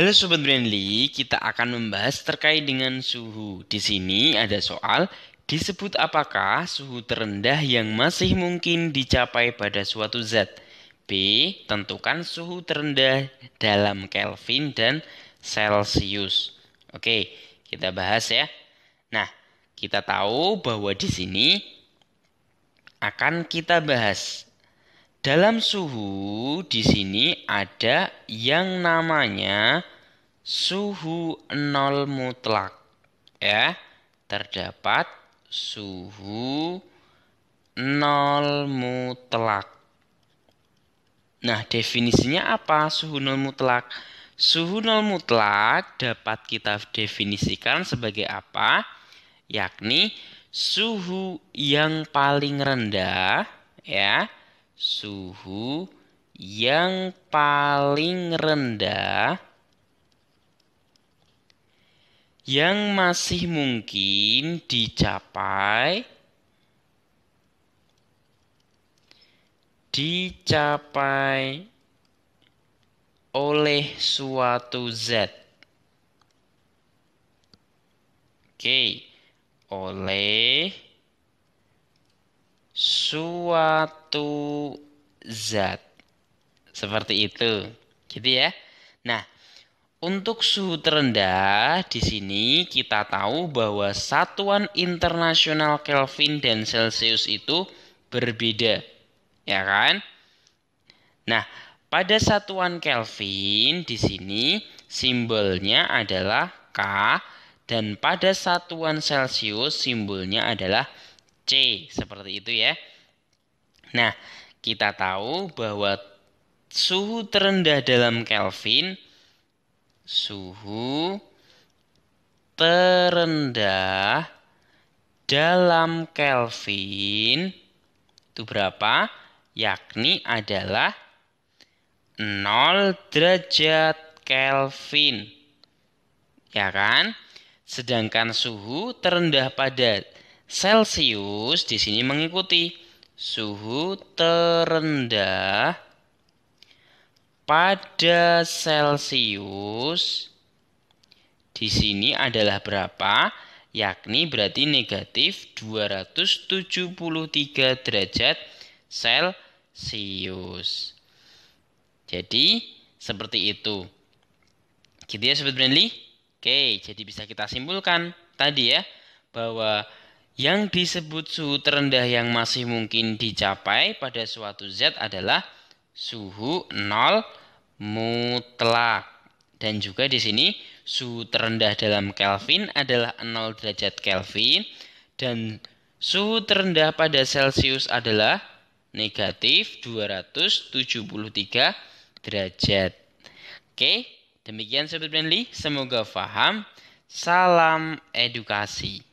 Halo Sobat Brandly, kita akan membahas terkait dengan suhu. Di sini ada soal, disebut apakah suhu terendah yang masih mungkin dicapai pada suatu zat? B. Tentukan suhu terendah dalam Kelvin dan Celsius. Oke, kita bahas ya. Nah, kita tahu bahwa di sini akan kita bahas dalam suhu di sini ada yang namanya suhu nol mutlak ya terdapat suhu nol mutlak nah definisinya apa suhu nol mutlak suhu nol mutlak dapat kita definisikan sebagai apa yakni suhu yang paling rendah ya suhu yang paling rendah yang masih mungkin dicapai dicapai oleh suatu z, Oke, oleh suatu z, Seperti itu. Gitu ya. Nah, untuk suhu terendah, di sini kita tahu bahwa satuan internasional Kelvin dan Celsius itu berbeda, ya kan? Nah, pada satuan Kelvin di sini simbolnya adalah K dan pada satuan Celsius simbolnya adalah C, seperti itu ya. Nah, kita tahu bahwa suhu terendah dalam Kelvin suhu terendah dalam Kelvin itu berapa? Yakni adalah 0 derajat Kelvin. Ya kan? Sedangkan suhu terendah pada Celsius di sini mengikuti suhu terendah pada Celsius di sini adalah berapa? Yakni berarti negatif 273 derajat Celsius. Jadi seperti itu. Gitu ya Sobat Brandly? Oke, jadi bisa kita simpulkan tadi ya bahwa yang disebut suhu terendah yang masih mungkin dicapai pada suatu zat adalah suhu 0 mutlak. Dan juga di sini suhu terendah dalam Kelvin adalah 0 derajat Kelvin dan suhu terendah pada Celcius adalah negatif 273 derajat. Oke, demikian Sobat Brandly semoga paham. Salam edukasi.